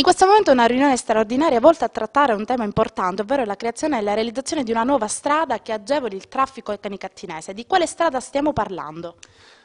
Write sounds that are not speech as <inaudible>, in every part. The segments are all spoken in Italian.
In questo momento una riunione straordinaria volta a trattare un tema importante, ovvero la creazione e la realizzazione di una nuova strada che agevoli il traffico canicattinese. Di quale strada stiamo parlando?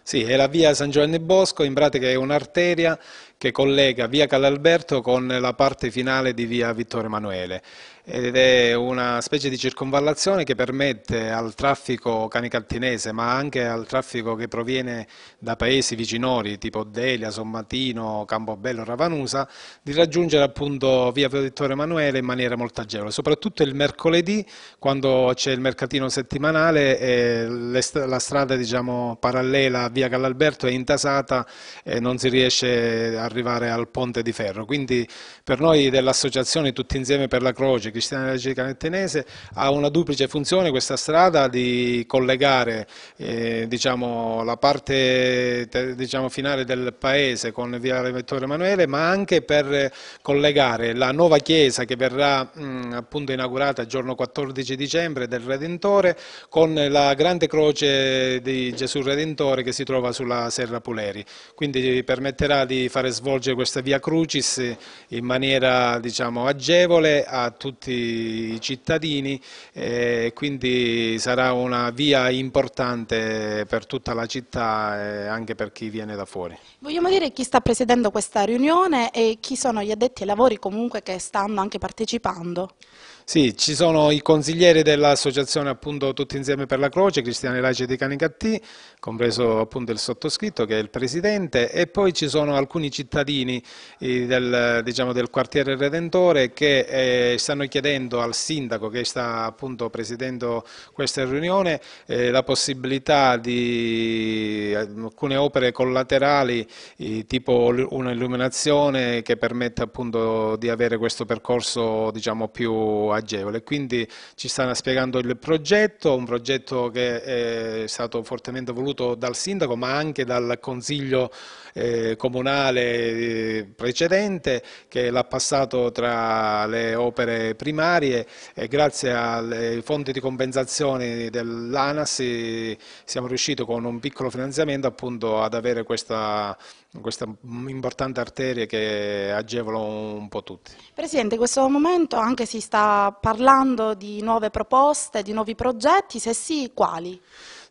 Sì, è la via San Giovanni Bosco, in pratica è un'arteria che collega via Calalberto con la parte finale di via Vittorio Emanuele ed è una specie di circonvallazione che permette al traffico canicattinese ma anche al traffico che proviene da paesi vicinori tipo Delia, Sommatino, Campobello, Ravanusa di raggiungere appunto via Vittorio Emanuele in maniera molto agevole soprattutto il mercoledì quando c'è il mercatino settimanale e la strada diciamo, parallela via Callalberto è intasata e non si riesce ad arrivare al ponte di ferro. Quindi per noi dell'associazione Tutti Insieme per la Croce Cristiana della Cica Nettenese ha una duplice funzione questa strada di collegare eh, diciamo, la parte diciamo, finale del paese con via Vettore Emanuele ma anche per collegare la nuova chiesa che verrà mh, mm, appunto inaugurata il giorno 14 dicembre del Redentore con la grande croce di Gesù Redentore che si trova sulla Serra Puleri, quindi permetterà di fare svolgere questa via Crucis in maniera diciamo, agevole a tutti i cittadini e quindi sarà una via importante per tutta la città e anche per chi viene da fuori. Vogliamo dire chi sta presiedendo questa riunione e chi sono gli addetti ai lavori comunque che stanno anche partecipando? Sì, ci sono i consiglieri dell'associazione appunto tutti insieme per la croce, Cristiani Laici di Canicattì, compreso appunto appunto il sottoscritto che è il presidente e poi ci sono alcuni cittadini eh, del, diciamo, del, quartiere Redentore che eh, stanno chiedendo al sindaco che sta appunto presidendo questa riunione eh, la possibilità di eh, alcune opere collaterali tipo un'illuminazione che permette appunto di avere questo percorso diciamo, più agevole. Quindi ci stanno spiegando il progetto, un progetto che è stato fortemente voluto dal sindaco sindaco ma anche dal consiglio eh, comunale eh, precedente che l'ha passato tra le opere primarie e grazie alle fonti di compensazione dell'ANAS eh, siamo riusciti con un piccolo finanziamento appunto ad avere questa, questa importante arteria che agevola un po' tutti. Presidente, in questo momento anche si sta parlando di nuove proposte, di nuovi progetti, se sì quali?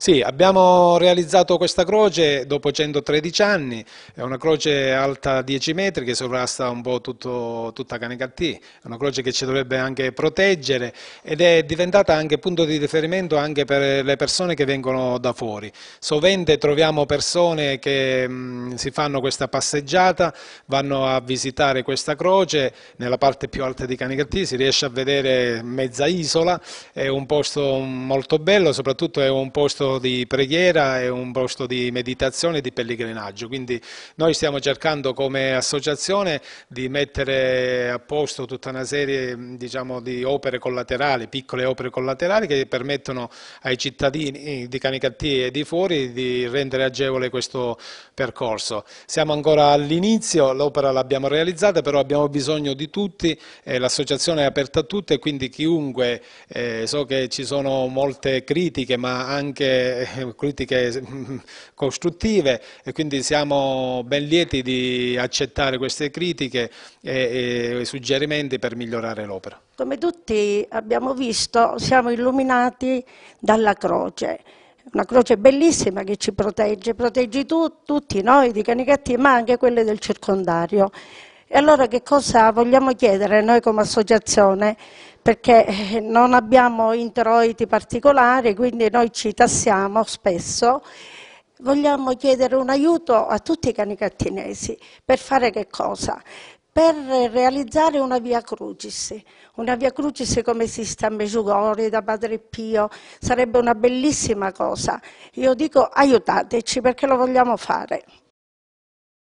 Sì, abbiamo realizzato questa croce dopo 113 anni, è una croce alta 10 metri che sovrasta un po' tutto, tutta Canicattì, è una croce che ci dovrebbe anche proteggere ed è diventata anche punto di riferimento anche per le persone che vengono da fuori. Sovente troviamo persone che mh, si fanno questa passeggiata, vanno a visitare questa croce, nella parte più alta di Canicattì si riesce a vedere mezza isola, è un posto molto bello, soprattutto è un posto di preghiera, è un posto di meditazione e di pellegrinaggio, quindi noi stiamo cercando come associazione di mettere a posto tutta una serie diciamo, di opere collaterali, piccole opere collaterali che permettono ai cittadini di Canicattì e di fuori di rendere agevole questo percorso. Siamo ancora all'inizio, l'opera l'abbiamo realizzata, però abbiamo bisogno di tutti, eh, l'associazione è aperta a tutti e quindi chiunque, eh, so che ci sono molte critiche ma anche critiche, eh, eh, <laughs> costruttive e quindi siamo ben lieti di accettare queste critiche e, e suggerimenti per migliorare l'opera. Come tutti abbiamo visto siamo illuminati dalla croce una croce bellissima che ci protegge, protegge tu, tutti noi di Canicattì ma anche quelle del circondario. E allora che cosa vogliamo chiedere noi come associazione? Perché eh, non abbiamo introiti particolari, quindi noi ci tassiamo spesso. Vogliamo chiedere un aiuto a tutti i cani cattinesi. Per fare che cosa? per realizzare una via crucis, una via crucis come esiste a Meggiugori, da Padre Pio, sarebbe una bellissima cosa. Io dico aiutateci perché lo vogliamo fare.